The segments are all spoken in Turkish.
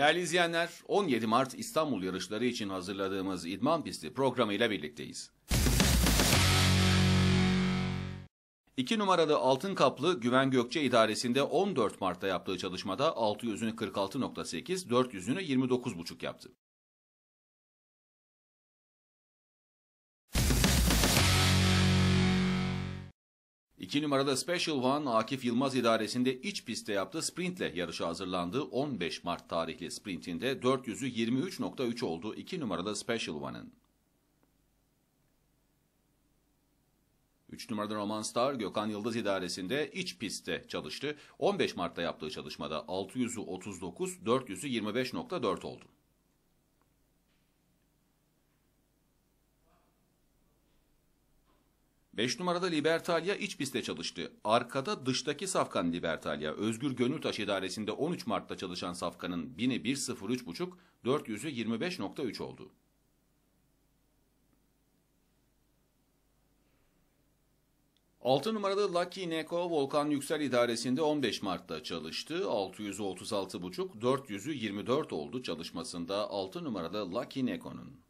Değerli izleyenler, 17 Mart İstanbul yarışları için hazırladığımız İdman Pisti programıyla birlikteyiz. 2 numaralı altın kaplı Güven Gökçe idaresinde 14 Mart'ta yaptığı çalışmada 600'ünü 46.8, 400'ünü 29.5 yaptı. İki numarada Special One, Akif Yılmaz idaresinde iç pistte yaptığı sprintle yarışa hazırlandı. 15 Mart tarihli sprintinde 400'ü 23.3 oldu 2 numarada Special One'ın. 3 numarada Roman Star, Gökhan Yıldız idaresinde iç pistte çalıştı. 15 Mart'ta yaptığı çalışmada 600'ü 39, 400'ü 25.4 oldu. 5 numarada Libertalia iç piste çalıştı. Arkada dıştaki Safkan Libertalia. Özgür Gönültaş idaresinde 13 Mart'ta çalışan Safkan'ın 1000'i 1.03.5, 400'ü 25.3 oldu. Altı numaralı Lucky Neko Volkan Yüksel idaresinde 15 Mart'ta çalıştı. 636,5, 400'ü 24 oldu çalışmasında 6 numaralı Lucky Neko'nun.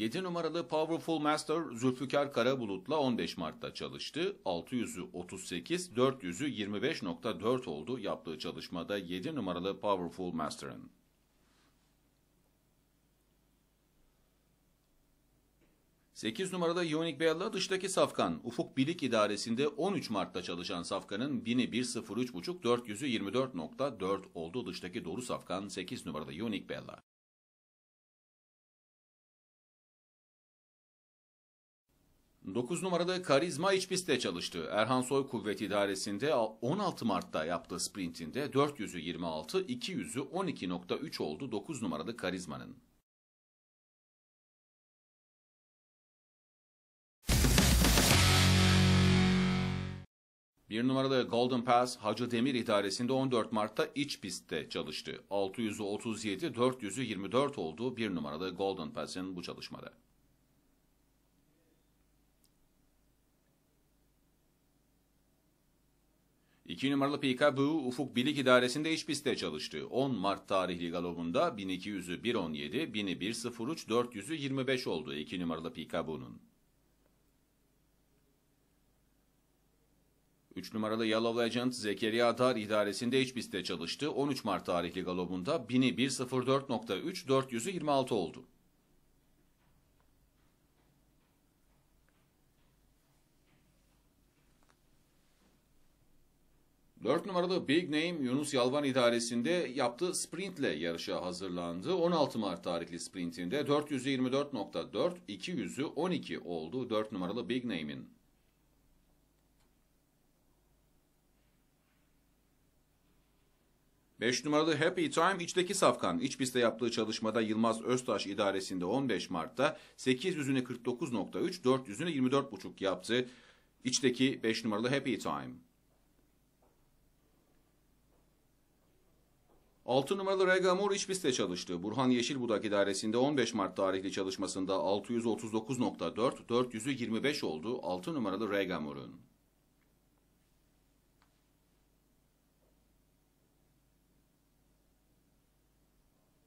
7 numaralı Powerful Master Zülfikar Karabulut'la 15 Mart'ta çalıştı. 600'ü 38, 400'ü 25.4 oldu yaptığı çalışmada 7 numaralı Powerful Master'ın. Sekiz numaralı Yonik Bella dıştaki Safkan, Ufuk Bilik İdaresi'nde 13 Mart'ta çalışan Safkan'ın 1000'i 1.03.5, 400'ü 24.4 oldu dıştaki Doğru Safkan 8 numaralı Yonik Bella. 9 numaralı Karizma iç pistte çalıştı. Erhan Soy Kuvvet İdaresi'nde 16 Mart'ta yaptığı sprintinde 400'ü 26, 200'ü 12.3 oldu 9 numaralı Karizma'nın. Bir numaralı Golden Pass Hacı Demir İdaresi'nde 14 Mart'ta iç pistte çalıştı. 637, 24 oldu bir numaralı Golden Pass'in bu çalışmada. 2 numaralı PK Buu Ufuk Bilik İdaresi'nde iç pistte çalıştı. 10 Mart tarihli galobunda 1200'ü 117, 1000'i 103, 400'ü 25 oldu 2 numaralı PK Buu'nun. 3 numaralı Yellow Legend Zekeriya Dar idaresinde iç pistte çalıştı. 13 Mart tarihli galobunda 1000'i 104.3, 400'ü 26 oldu. 4 numaralı Big Name Yunus Yalvan idaresinde yaptığı sprintle yarışa hazırlandı. 16 Mart tarihli sprintinde 424.4, 200'ü 12 oldu 4 numaralı Big Name'in. Beş numaralı Happy Time içteki safkan. iç pistte yaptığı çalışmada Yılmaz Öztaş idaresinde 15 Mart'ta 800'üne 49.3, 400'üne 24.5 yaptı. İçteki 5 numaralı Happy Time. 6 numaralı Rega Mor iç pistte çalıştı. Burhan Yeşilbudak idaresinde 15 Mart tarihli çalışmasında 639.4, 400'ü 25 oldu 6 numaralı Rega Mor'un.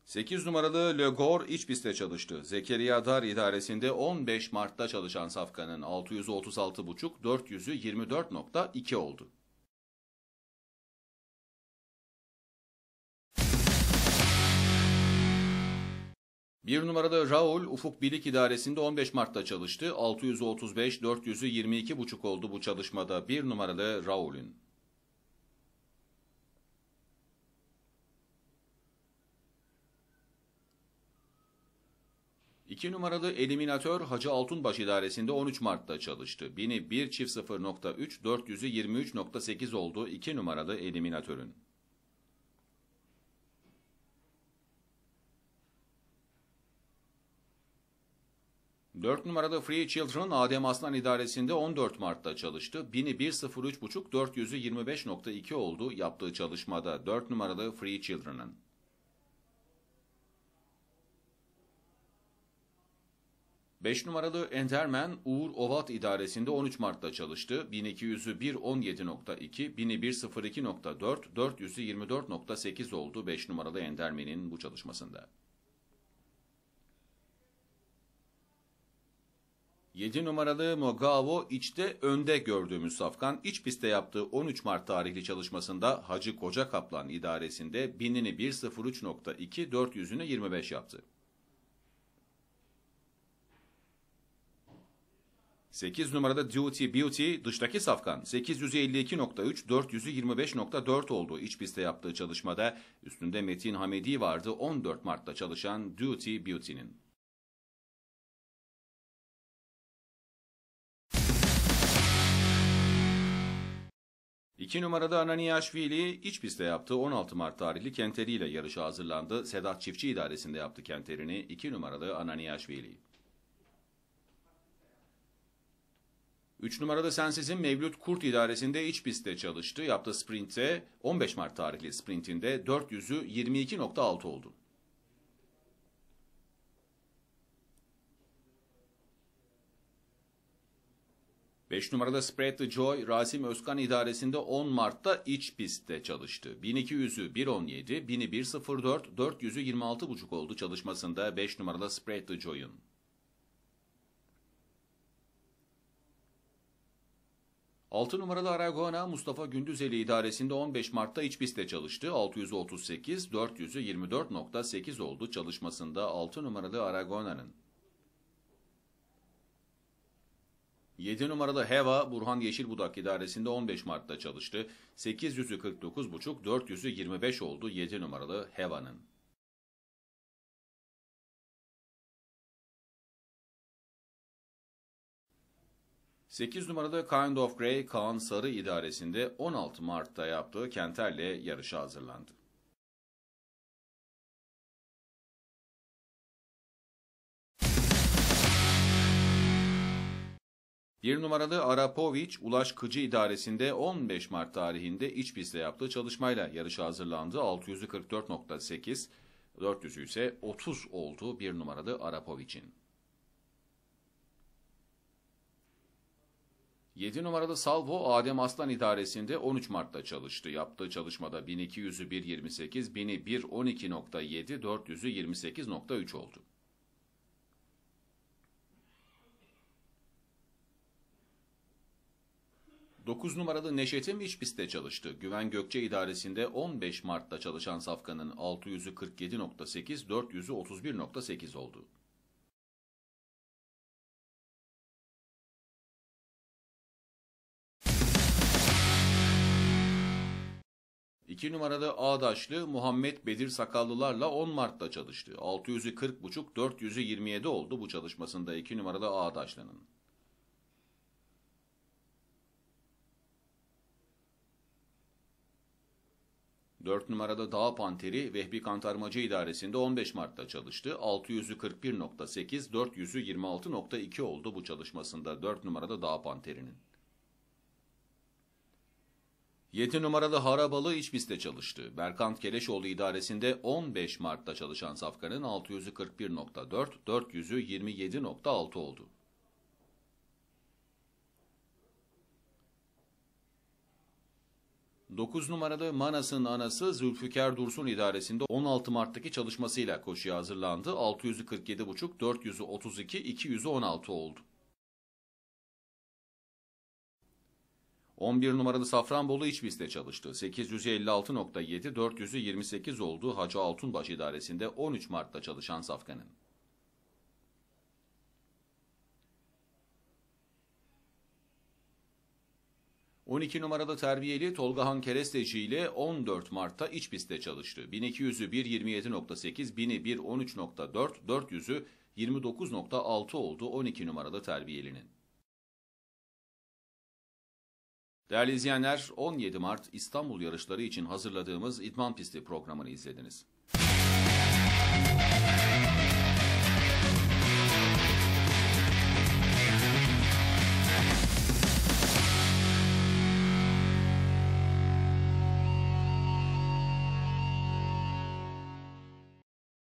Sekiz numaralı Le Gore iç pistte çalıştı. Zekeriya Dar idaresinde 15 Mart'ta çalışan safkanın 636.5, 400'ü 24.2 oldu. Bir numarada Raul Ufuk Bilik İdaresi'nde 15 Mart'ta çalıştı. 635, 400'ü 22,5 oldu bu çalışmada bir numaralı Raul'ün. İki numaralı Eliminatör Hacı Altunbaş İdaresi'nde 13 Mart'ta çalıştı. Bini 1 çift 0.3, 400'ü 23.8 oldu 2 numaralı Eliminatör'ün. 4 numaralı Free Children Adem Aslan idaresinde 14 Mart'ta çalıştı. 1000'i 1.03.5 400'ü oldu yaptığı çalışmada 4 numaralı Free Children'ın. Beş numaralı Enderman Uğur Ovat idaresinde 13 Mart'ta çalıştı. 1200'ü 1.17.2, 1000'i 1.02.4, oldu 5 numaralı Enderman'in bu çalışmasında. 7 numaralı Mogavo içte önde gördüğümüz Safkan iç pistte yaptığı 13 Mart tarihli çalışmasında Hacı Koca Kaplan idaresinde binini 1.03.2 400'ünü 25 yaptı. 8 numarada Duty Beauty dıştaki safkan 852.3 425.4 oldu iç pistte yaptığı çalışmada. Üstünde Metin Hamedi vardı 14 Mart'ta çalışan Duty Beauty'nin. İki numarada Ananiyaşvili iç pistte yaptığı 16 Mart tarihli kenteriyle yarışa hazırlandı. Sedat Çiftçi idaresinde yaptı kenterini İki numaralı Ananiyaşvili. Üç numarada Sensiz'in Mevlüt Kurt idaresinde iç pistte çalıştı. Yaptığı sprintte 15 Mart tarihli sprintinde 400'ü 22.6 oldu. 5 numaralı Spread the Joy, Rasim Özkan idaresinde 10 Mart'ta iç pistte çalıştı. 1200'ü 117, 1000'i 104, 400'ü 26,5 oldu çalışmasında 5 numaralı Spread the Joy'un. Altı numaralı Aragona Mustafa Gündüzeli idaresinde 15 Mart'ta iç pistte çalıştı. 638, 400'ü 24.8 oldu çalışmasında 6 numaralı Aragona'nın. 7 numaralı Heva Burhan Yeşilbudak idaresinde 15 Mart'ta çalıştı. 849.5, 425 oldu 7 numaralı Heva'nın. Sekiz numaralı Kind of Grey Kaan Sarı idaresinde 16 Mart'ta yaptığı Kenter'le yarışa hazırlandı. Bir numaralı Arapoviç Ulaş Kıcı İdaresi'nde 15 Mart tarihinde iç pistte yaptığı çalışmayla yarışa hazırlandı. 644.8, 400'ü ise 30 oldu bir numaralı Arapoviç'in. 7 numaralı Salvo Adem Aslan idaresinde 13 Mart'ta çalıştı. Yaptığı çalışmada 1200'ü 1.28, 1000'i 1.12.7, 400'ü 28.3 oldu. 9 numaralı Neşet'in iç pistte çalıştı. Güven Gökçe idaresinde 15 Mart'ta çalışan safkanın 600'ü 47.8, 400'ü 31.8 oldu. İki numaralı Ağdaşlı Muhammed Bedir Sakallılarla 10 Mart'ta çalıştı. 600'ü 40.5, 400'ü 27 oldu bu çalışmasında iki numaralı Ağdaşlı'nın. 4 numarada Dağ Panteri Vehbi Kantarmacı İdaresi'nde 15 Mart'ta çalıştı. 641.8 400'ü 26.2 oldu bu çalışmasında 4 numarada Dağ Panteri'nin. 7 numaralı Harabalı İçbis'te çalıştı. Berkant Keleşoğlu idaresinde 15 Mart'ta çalışan Safkan'ın 641.4 400'ü 27.6 oldu. 9 numaralı Manas'ın anası Zülfikar Dursun idaresinde 16 Mart'taki çalışmasıyla koşuya hazırlandı. 647,5, 432 216 oldu. 11 numaralı Safranbolu iç çalıştı. 856.7, 428 28 oldu Hacı Altunbaş idaresinde 13 Mart'ta çalışan Safkan'ın. 12 numaralı terbiyeli Tolga Han Keresteci ile 14 Mart'ta iç pistte çalıştı. 1200'ü 1.27.8, 1000'i 1.13.4, 400'ü 29.6 oldu 12 numaralı terbiyelinin. Değerli izleyenler, 17 Mart İstanbul yarışları için hazırladığımız idman Pisti programını izlediniz.